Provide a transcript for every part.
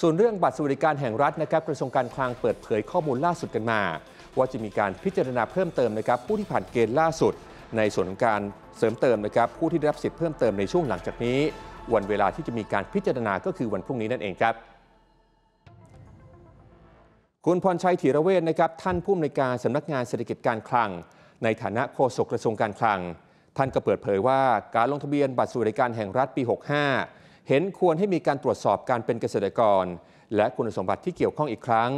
ส่วนเรื่องบัตรสวัสดิการแห่งรัฐนะครับกระทรวงการคลังเปิดเผยข้อมูลล่าสุดกันมา ว่าจะมีการพิจารณาเพิ่มเติมนะครับผู้ที่ผ่านเกณฑ์ล่าสุด ในส่วนของการเสริมเติมนะครับ ผู้ที่ได้รับสิทธิ์เพิ่มเติมในช่วงหลังจากนี้ วันเวลาที่จะมีการพิจารณาก็คือวันพรุ่งนี้นั่นเองครับ คุณพรชัยธีระเวชนะครับท่านผู้อำนวยการสำนักงานเศรษฐกิจการคลัง ในฐานะโฆษกกระทรวงการคลัง ท่านก็เปิดเผยว่า การลงทะเบียนบัตรสวัสดิการแห่งรัฐปี65เห็นควรให้มีการตรวจสอบการเป็นเกษตรกร และคุณสมบัติที่เกี่ยวข้องอีกครั้ง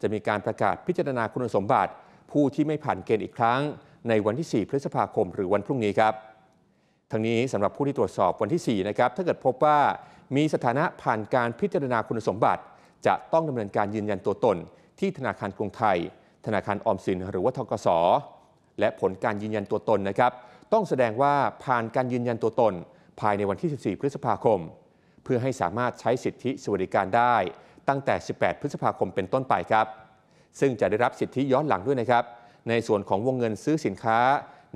จะมีการประกาศพิจารณาคุณสมบัติ ผู้ที่ไม่ผ่านเกณฑ์อีกครั้ง ในวันที่ 4 พฤษภาคม หรือวันพรุ่งนี้ครับทั้งนี้สำหรับผู้ที่ตรวจสอบวันที่4นะครับ ถ้าเกิดพบว่ามีสถานะผ่านการพิจารณาคุณสมบัติ จะต้องดำเนินการยืนยันตัวตน ที่ธนาคารกรุงไทย ธนาคารออมสิน หรือว่าทกศและผลการยืนยันตัวตนนะครับ ต้องแสดงว่าผ่านการยืนยันตัวตน ภายในวันที่ 14 พฤษภาคมเพื่อให้สามารถใช้สิทธิสวัสดิการได้ตั้งแต่ 18 พฤษภาคมเป็นต้นไปครับ ซึ่งจะได้รับสิทธิย้อนหลังด้วยนะครับ ในส่วนของวงเงินซื้อสินค้า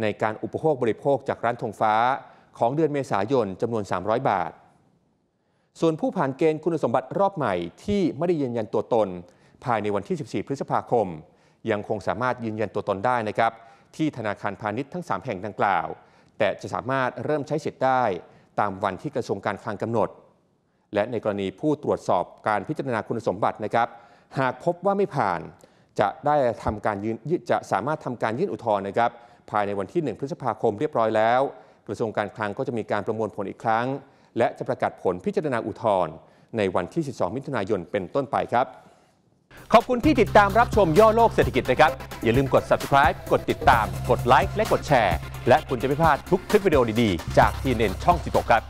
ในการอุปโภคบริโภคจากร้านธงฟ้าของเดือนเมษายนจำนวน 300 บาท ส่วนผู้ผ่านเกณฑ์คุณสมบัติรอบใหม่ที่ไม่ได้ยืนยันตัวตนภายในวันที่ 14 พฤษภาคม ยังคงสามารถยืนยันตัวตนได้นะครับที่ธนาคารพาณิชย์ทั้ง 3 แห่งดังกล่าว แต่จะสามารถเริ่มใช้สิทธิ์ได้ตามวันที่กระทรวงการคลังกำหนดและในกรณีผู้ตรวจสอบการพิจารณาคุณสมบัตินะครับ หากพบว่าไม่ผ่าน จะได้ทำการยืนจะสามารถทำการยื่นอุทธรณ์นะครับภายในวันที่ 1 พฤษภาคมเรียบร้อยแล้วกระทรวงการคลังก็จะมีการประมวลผลอีกครั้ง และจะประกาศผลพิจารณาอุทธรณ์ในวันที่ 12 มิถุนายนเป็นต้นไปครับ ขอบคุณที่ติดตามรับชมย่อโลกเศรษฐกิจนะครับอย่าลืมกด subscribe กดติดตามกดไลค์และกดแชร์ และคุณจะไม่พลาดทุกคลิปวิดีโอดีๆ จากทีเน็นช่องส1กครับ